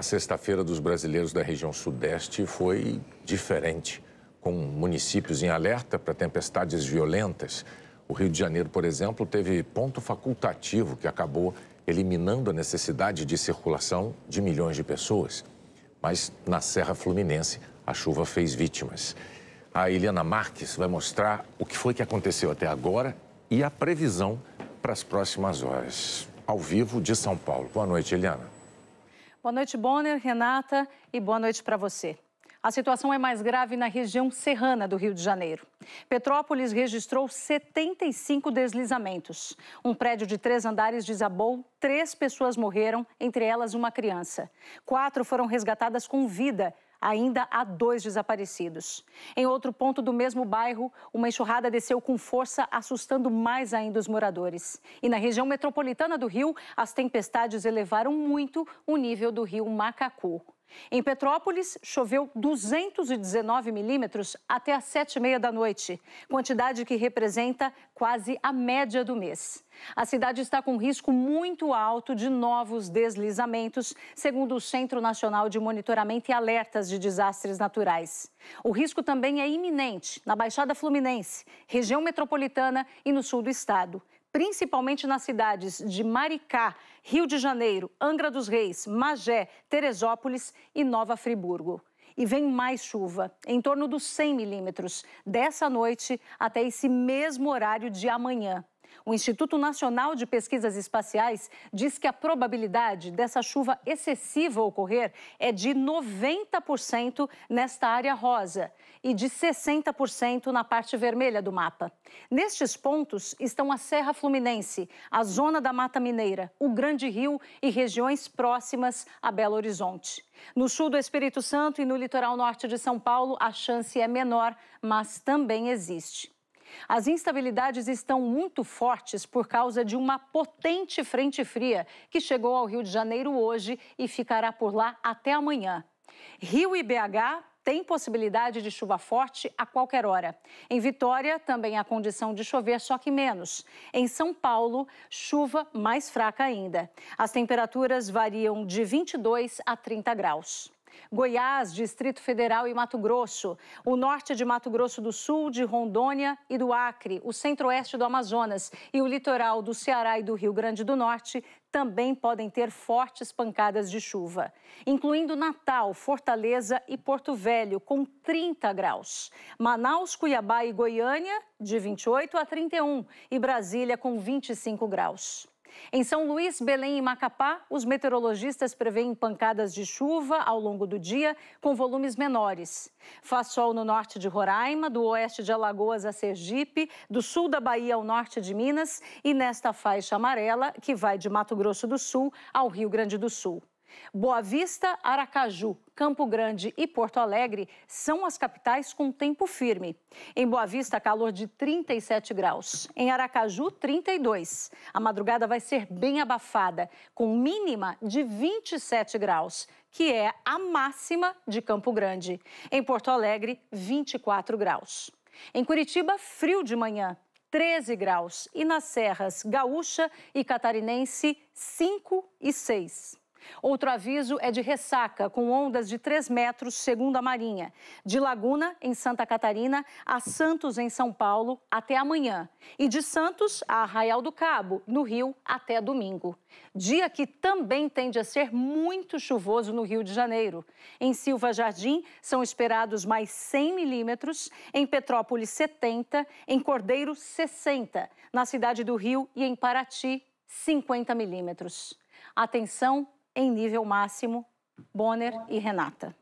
A sexta-feira dos brasileiros da região sudeste foi diferente, com municípios em alerta para tempestades violentas. O Rio de Janeiro, por exemplo, teve ponto facultativo que acabou eliminando a necessidade de circulação de milhões de pessoas. Mas na Serra Fluminense, a chuva fez vítimas. A Eliana Marques vai mostrar o que foi que aconteceu até agora e a previsão para as próximas horas. Ao vivo de São Paulo. Boa noite, Eliana. Boa noite, Bonner, Renata, e boa noite para você. A situação é mais grave na região serrana do Rio de Janeiro. Petrópolis registrou 75 deslizamentos. Um prédio de três andares desabou, três pessoas morreram, entre elas uma criança. Quatro foram resgatadas com vida ainda há dois desaparecidos. Em outro ponto do mesmo bairro, uma enxurrada desceu com força, assustando mais ainda os moradores. E na região metropolitana do Rio, as tempestades elevaram muito o nível do rio Macacu. Em Petrópolis, choveu 219 milímetros até às sete e meia da noite, quantidade que representa quase a média do mês. A cidade está com risco muito alto de novos deslizamentos, segundo o Centro Nacional de Monitoramento e Alertas de Desastres Naturais. O risco também é iminente na Baixada Fluminense, região metropolitana e no sul do estado principalmente nas cidades de Maricá, Rio de Janeiro, Angra dos Reis, Magé, Teresópolis e Nova Friburgo. E vem mais chuva, em torno dos 100 milímetros, dessa noite até esse mesmo horário de amanhã. O Instituto Nacional de Pesquisas Espaciais diz que a probabilidade dessa chuva excessiva ocorrer é de 90% nesta área rosa e de 60% na parte vermelha do mapa. Nestes pontos estão a Serra Fluminense, a zona da Mata Mineira, o Grande Rio e regiões próximas a Belo Horizonte. No sul do Espírito Santo e no litoral norte de São Paulo, a chance é menor, mas também existe. As instabilidades estão muito fortes por causa de uma potente frente fria que chegou ao Rio de Janeiro hoje e ficará por lá até amanhã. Rio e BH têm possibilidade de chuva forte a qualquer hora. Em Vitória, também há condição de chover, só que menos. Em São Paulo, chuva mais fraca ainda. As temperaturas variam de 22 a 30 graus. Goiás, Distrito Federal e Mato Grosso, o norte de Mato Grosso do Sul, de Rondônia e do Acre, o centro-oeste do Amazonas e o litoral do Ceará e do Rio Grande do Norte também podem ter fortes pancadas de chuva, incluindo Natal, Fortaleza e Porto Velho, com 30 graus. Manaus, Cuiabá e Goiânia, de 28 a 31, e Brasília, com 25 graus. Em São Luís, Belém e Macapá, os meteorologistas preveem pancadas de chuva ao longo do dia, com volumes menores. Faz sol no norte de Roraima, do oeste de Alagoas a Sergipe, do sul da Bahia ao norte de Minas e nesta faixa amarela, que vai de Mato Grosso do Sul ao Rio Grande do Sul. Boa Vista, Aracaju, Campo Grande e Porto Alegre são as capitais com tempo firme. Em Boa Vista, calor de 37 graus. Em Aracaju, 32. A madrugada vai ser bem abafada, com mínima de 27 graus, que é a máxima de Campo Grande. Em Porto Alegre, 24 graus. Em Curitiba, frio de manhã, 13 graus. E nas serras gaúcha e catarinense, 5 e 6. Outro aviso é de ressaca, com ondas de 3 metros, segundo a Marinha. De Laguna, em Santa Catarina, a Santos, em São Paulo, até amanhã. E de Santos a Arraial do Cabo, no Rio, até domingo. Dia que também tende a ser muito chuvoso no Rio de Janeiro. Em Silva Jardim, são esperados mais 100 milímetros, em Petrópolis, 70, em Cordeiro, 60, na cidade do Rio e em Paraty, 50 milímetros. Atenção em nível máximo Bonner e Renata.